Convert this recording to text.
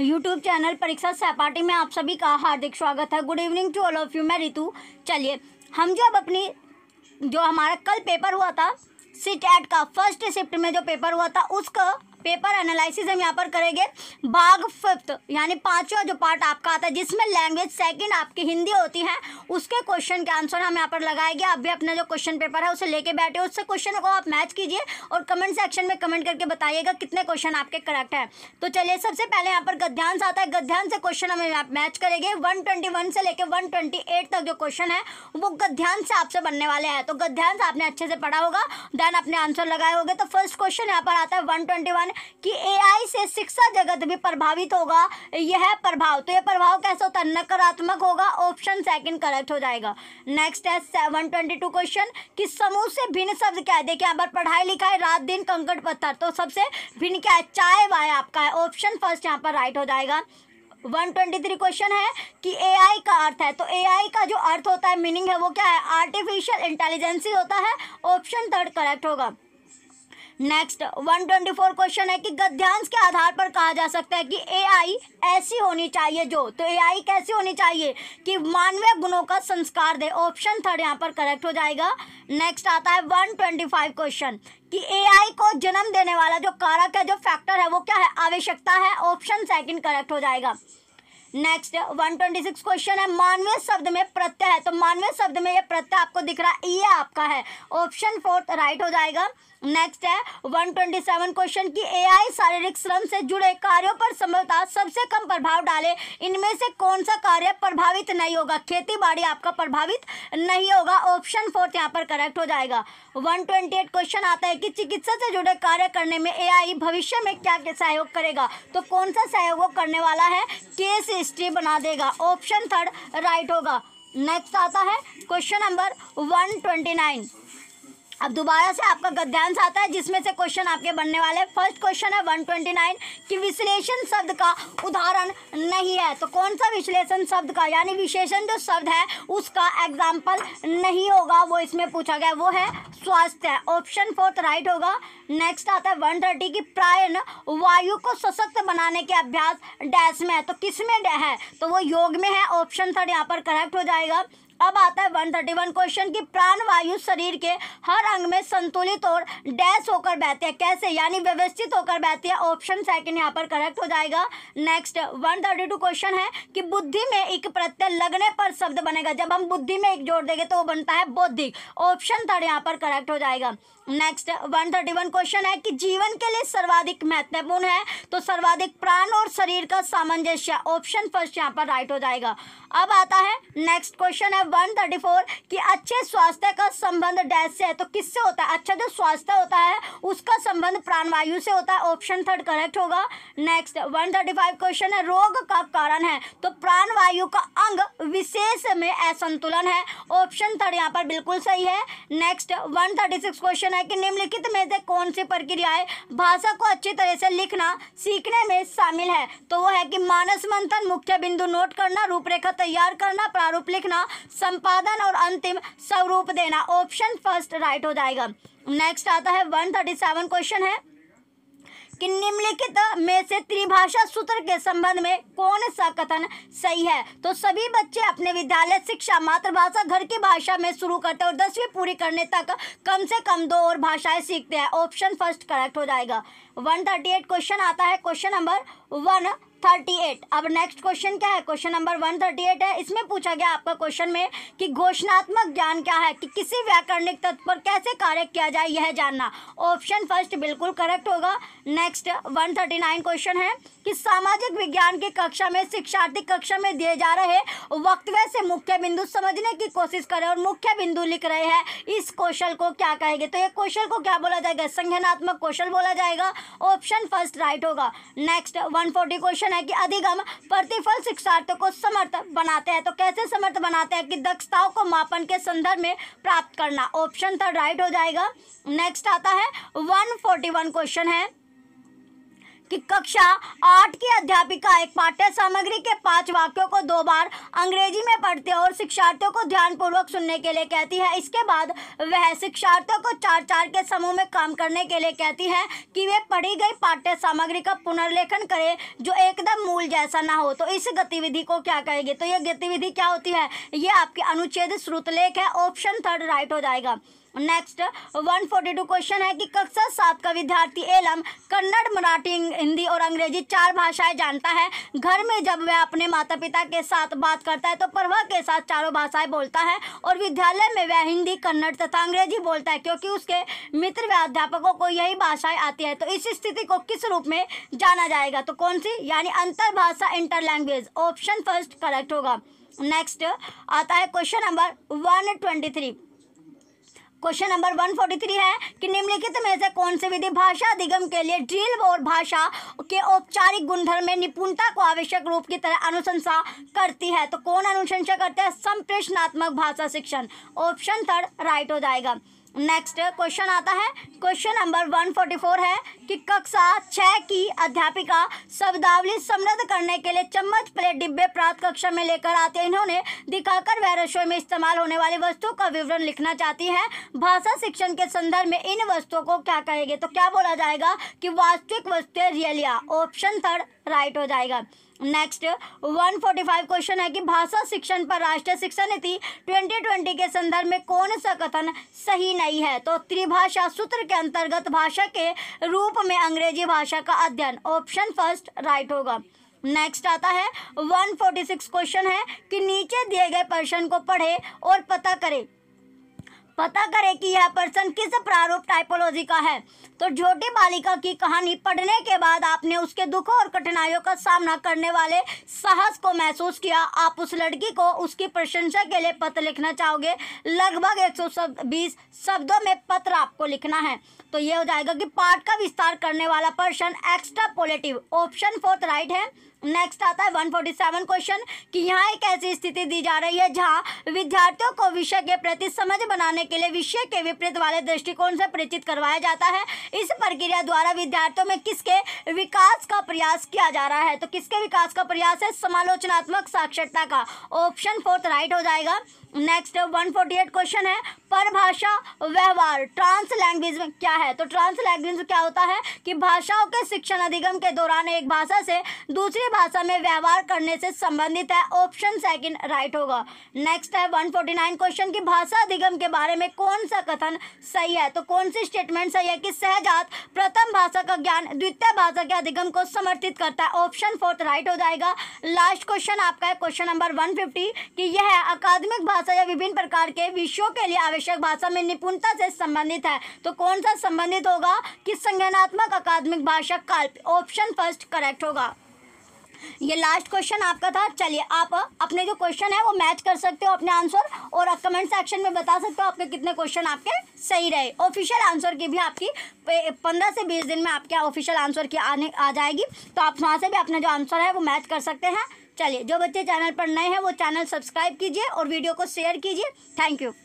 YouTube channel परीक्षा सहपाठी में आप सभी का हार्दिक स्वागत है good evening to all of you मैं रितु चलिए हम जो अब अपनी जो हमारा कल पेपर हुआ था सिट एट का फर्स्ट शिफ्ट में जो पेपर हुआ था उसका पेपर एनालिसिस हम यहाँ पर करेंगे भाग फिफ्थ यानी पांचवा जो पार्ट आपका आता है जिसमें लैंग्वेज सेकंड आपकी हिंदी होती है उसके क्वेश्चन के आंसर हम यहाँ पर लगाएंगे आप भी अपना जो क्वेश्चन पेपर है उसे लेके बैठे उससे क्वेश्चन को आप मैच कीजिए और कमेंट सेक्शन में कमेंट करके बताइएगा कितने क्वेश्चन आपके करेक्ट हैं तो चलिए सबसे पहले यहाँ पर गद्यांश आता है गद्यांश से क्वेश्चन हम मैच करेंगे वन से लेकर वन तक जो क्वेश्चन है वो गद्यांश से आपसे बनने वाले हैं तो गद्यांश आपने अच्छे से पढ़ा होगा देन अपने आंसर लगाए होगा तो फर्स्ट क्वेश्चन यहाँ पर आता है वन कि एआई से शिक्षा जगत भी प्रभावित होगा यह प्रभाव तो यह प्रभाव कैसा होता है नकारात्मक होगा ऑप्शन सेकंड करेक्ट हो जाएगा नेक्स्ट है सेवन ट्वेंटी टू क्वेश्चन कि समूह से भिन्न शब्द क्या है देखिए यहाँ पर पढ़ाई लिखाई रात दिन कंकट पत्थर तो सबसे भिन्न क्या है चाय वाय आपका है ऑप्शन फर्स्ट यहाँ पर राइट हो जाएगा 123 क्वेश्चन है कि एआई का अर्थ है तो एआई का जो अर्थ होता है मीनिंग है वो क्या है आर्टिफिशियल इंटेलिजेंसी होता है ऑप्शन थर्ड करेक्ट होगा नेक्स्ट 124 क्वेश्चन है कि गद्यांश के आधार पर कहा जा सकता है कि एआई ऐसी होनी चाहिए जो तो एआई कैसी होनी चाहिए कि मानवीय गुणों का संस्कार दे ऑप्शन थर्ड यहाँ पर करेक्ट हो जाएगा नेक्स्ट आता है 125 क्वेश्चन कि एआई को जन्म देने वाला जो कारक है जो फैक्टर है वो क्या है आवश्यकता है ऑप्शन सेकंड करेक्ट हो जाएगा नेक्स्ट 126 क्वेश्चन है मानवीय शब्द में प्रत्यय है तो मानवीय शब्द में ये प्रत्यय आपको दिख रहा है ये आपका है ऑप्शन फोर्थ राइट हो जाएगा नेक्स्ट है 127 क्वेश्चन की एआई शारीरिक श्रम से जुड़े कार्यों पर संभवतः सबसे कम प्रभाव डाले इनमें से कौन सा कार्य प्रभावित नहीं होगा खेती बाड़ी आपका प्रभावित नहीं होगा ऑप्शन फोर्थ यहाँ पर करेक्ट हो जाएगा 128 क्वेश्चन आता है कि चिकित्सा से जुड़े कार्य करने में एआई भविष्य में क्या सहयोग करेगा तो कौन सा सहयोग करने वाला है केस हिस्ट्री बना देगा ऑप्शन थर्ड राइट होगा नेक्स्ट आता है question number one twenty nine अब दोबारा से आपका गद्यांश आता है जिसमें से क्वेश्चन आपके बनने वाले हैं फर्स्ट क्वेश्चन है 129 कि विश्लेषण शब्द का उदाहरण नहीं है तो कौन सा विश्लेषण शब्द का यानी विशेषण जो शब्द है उसका एग्जाम्पल नहीं होगा वो इसमें पूछा गया वो है स्वास्थ्य ऑप्शन फोर्थ राइट होगा नेक्स्ट आता है वन थर्टी की प्रायण वायु को सशक्त बनाने के अभ्यास डैश में है तो किस में है तो वो योग में है ऑप्शन थर्ड यहाँ पर करेक्ट हो जाएगा अब आता है 131 क्वेश्चन की प्राण वायु शरीर के हर अंग में संतुलित और डैश होकर बहती है कैसे यानी व्यवस्थित होकर बहती है ऑप्शन सेकंड यहाँ पर करेक्ट हो जाएगा नेक्स्ट 132 क्वेश्चन है कि बुद्धि में एक प्रत्यय लगने पर शब्द बनेगा जब हम बुद्धि में एक जोड़ देंगे तो वो बनता है बौद्धिक ऑप्शन थर्ड यहाँ पर करेक्ट हो जाएगा नेक्स्ट 131 क्वेश्चन है कि जीवन के लिए सर्वाधिक महत्वपूर्ण है तो सर्वाधिक प्राण और शरीर का सामंजस्य ऑप्शन फर्स्ट यहाँ पर राइट हो जाएगा अब आता है नेक्स्ट क्वेश्चन है वन थर्टी फोर कि अच्छे स्वास्थ्य का संबंध डैश से है तो किससे होता है अच्छा जो स्वास्थ्य होता है उसका संबंध प्राणवायु से होता है ऑप्शन थर्ड करेक्ट होगा next one thirty five question है रोग का कारण है तो प्राणवायु का अंग विशेष में असंतुलन है ऑप्शन थर्ड यहाँ पर बिल्कुल सही है next one thirty six question है कि निम्नलिखित में से कौन सी प्रक्रिया है भाषा को अच्छी तरह से लिखना सीखने में शामिल है तो वो है कि मानस मंथन मुख्य बिंदु नोट करना रूपरेखा तैयार करना प्रारूप लिखना संपादन और अंतिम स्वरूप देना ऑप्शन फर्स्ट राइट हो जाएगा नेक्स्ट आता है वन थर्टी सेवन क्वेश्चन है कि निम्नलिखित में से त्रिभाषा सूत्र के संबंध में कौन सा कथन सही है तो सभी बच्चे अपने विद्यालय शिक्षा मातृभाषा घर की भाषा में शुरू करते हैं और दसवीं पूरी करने तक कम से कम दो और भाषाएं सीखते हैं ऑप्शन फर्स्ट करेक्ट हो जाएगा वन थर्टी एट क्वेश्चन आता है question number one thirty eight अब नेक्स्ट क्वेश्चन क्या है question number one thirty eight है इसमें पूछा गया आपका क्वेश्चन में कि घोषणात्मक ज्ञान क्या है कि किसी व्याकरणिक तत्व पर कैसे कार्य किया जाए यह जानना ऑप्शन फर्स्ट बिल्कुल करेक्ट होगा next one thirty nine question है कि सामाजिक विज्ञान की कक्षा में शिक्षार्थी कक्षा में दिए जा रहे वक्तव्य से मुख्य बिंदु समझने की कोशिश करें और मुख्य बिंदु लिख रहे हैं इस क्वेश्चन को क्या कहेंगे तो ये क्वेश्चन को क्या बोला जाएगा संज्ञानात्मक क्वेश्चन बोला जाएगा ऑप्शन फर्स्ट राइट होगा नेक्स्ट वन फोर्टी क्वेश्चन है कि अधिगम प्रतिफल शिक्षार्थियों को समर्थ बनाते हैं तो कैसे समर्थ बनाते हैं कि दक्षताओं को मापन के संदर्भ में प्राप्त करना ऑप्शन थर्ड राइट हो जाएगा नेक्स्ट आता है 141 क्वेश्चन है कि कक्षा आठ की अध्यापिका एक पाठ्य सामग्री के पांच वाक्यों को दो बार अंग्रेजी में पढ़ते और शिक्षार्थियों को ध्यानपूर्वक सुनने के लिए कहती है इसके बाद वह शिक्षार्थियों को चार चार के समूह में काम करने के लिए कहती है कि वे पढ़ी गई पाठ्य सामग्री का पुनर्लेखन करें जो एकदम मूल जैसा ना हो तो इस गतिविधि को क्या कहेगी तो यह गतिविधि क्या होती है ये आपके अनुच्छेद श्रुतलेख है ऑप्शन थर्ड राइट हो जाएगा नेक्स्ट 142 क्वेश्चन है कि कक्षा सात का विद्यार्थी एलम कन्नड़ मराठी हिंदी और अंग्रेजी चार भाषाएं जानता है घर में जब वह अपने माता पिता के साथ बात करता है तो प्रभा के साथ चारों भाषाएं बोलता है और विद्यालय में वह हिंदी कन्नड़ तथा अंग्रेजी बोलता है क्योंकि उसके मित्र व अध्यापकों को यही भाषाएं आती है तो इस स्थिति को किस रूप में जाना जाएगा तो कौन सी यानी अंतर्भाषा inter language option first correct होगा नेक्स्ट आता है question number one twenty three question number 143 है कि निम्नलिखित में से कौन सी विधि भाषा अधिगम के लिए ड्रिल और भाषा के औपचारिक गुणधर्म में निपुणता को आवश्यक रूप की तरह अनुशंसा करती है तो कौन अनुशंसा करते हैं संप्रेषणात्मक भाषा शिक्षण ऑप्शन थर्ड राइट हो जाएगा नेक्स्ट क्वेश्चन आता है question number one forty four है कि कक्षा छः की अध्यापिका शब्दावली समृद्ध करने के लिए चम्मच प्लेट डिब्बे प्राप्त कक्षा में लेकर आते हैं इन्होंने दिखाकर वह रसोई में इस्तेमाल होने वाली वस्तुओं का विवरण लिखना चाहती है भाषा शिक्षण के संदर्भ में इन वस्तुओं को क्या कहेंगे तो क्या बोला जाएगा कि वास्तविक वस्तुएं रियलिया ऑप्शन थर्ड राइट हो जाएगा नेक्स्ट 145 क्वेश्चन है कि भाषा शिक्षण पर राष्ट्रीय शिक्षा नीति 2020 के संदर्भ में कौन सा कथन सही नहीं है तो त्रिभाषा सूत्र के अंतर्गत भाषा के रूप में अंग्रेजी भाषा का अध्ययन ऑप्शन फर्स्ट राइट होगा नेक्स्ट आता है 146 क्वेश्चन है कि नीचे दिए गए प्रश्न को पढ़े और पता करें पता करें कि यह पर्सन किस प्रारूप टाइपोलॉजी का है तो छोटी बालिका की कहानी पढ़ने के बाद आपने उसके दुखों और कठिनाइयों का सामना करने वाले साहस को महसूस किया आप उस लड़की को उसकी प्रशंसा के लिए पत्र लिखना चाहोगे लगभग बीस शब्दों में पत्र आपको लिखना है तो ये हो जाएगा कि पाठ का विस्तार करने वाला person extrapolative option fourth right है नेक्स्ट आता है 147 क्वेश्चन कि यहाँ एक ऐसी स्थिति दी जा रही है जहाँ विद्यार्थियों को विषय के प्रति समझ बनाने के लिए विषय के विपरीत वाले दृष्टिकोण से परिचित करवाया जाता है इस प्रक्रिया द्वारा विद्यार्थियों में किसके विकास का प्रयास किया जा रहा है तो किसके विकास का प्रयास है समालोचनात्मक साक्षरता का ऑप्शन फोर्थ राइट हो जाएगा नेक्स्ट एट क्वेश्चन है परभाषा व्यवहार ट्रांस लैंग्वेज में क्या है तो ट्रांस लैंग्वेज में क्या होता है कि भाषाओं के शिक्षण अधिगम के दौरान एक भाषा से दूसरी भाषा में व्यवहार करने से संबंधित है ऑप्शन सेकंड राइट होगा नेक्स्ट है नाइन क्वेश्चन की भाषा अधिगम के बारे में कौन सा कथन सही है तो कौन सी स्टेटमेंट सही है कि सहजात प्रथम भाषा का ज्ञान द्वितीय भाषा के अधिगम को समर्थित करता है ऑप्शन फोर्थ राइट हो जाएगा लास्ट क्वेश्चन आपका है क्वेश्चन नंबर फिफ्टी की यह अकादमिक भाषा भाषा या विभिन्न प्रकार के विषयों के लिए आवश्यक भाषा में निपुणता से संबंधित है तो कौन सा संबंधित होगा कि संज्ञानात्मक अकादमिक भाषा काल्प ऑप्शन फर्स्ट करेक्ट होगा ये लास्ट क्वेश्चन आपका था चलिए आप अपने जो क्वेश्चन है वो मैच कर सकते हो अपने आंसर और कमेंट सेक्शन में बता सकते हो आपके कितने क्वेश्चन आपके सही रहे ऑफिशियल आंसर की भी आपकी पंद्रह से बीस दिन में आपके ऑफिशियल आंसर की आने आ जाएगी तो आप वहाँ से भी अपना जो आंसर है वो मैच कर सकते हैं चलिए जो बच्चे चैनल पर नए हैं वो चैनल सब्सक्राइब कीजिए और वीडियो को शेयर कीजिए थैंक यू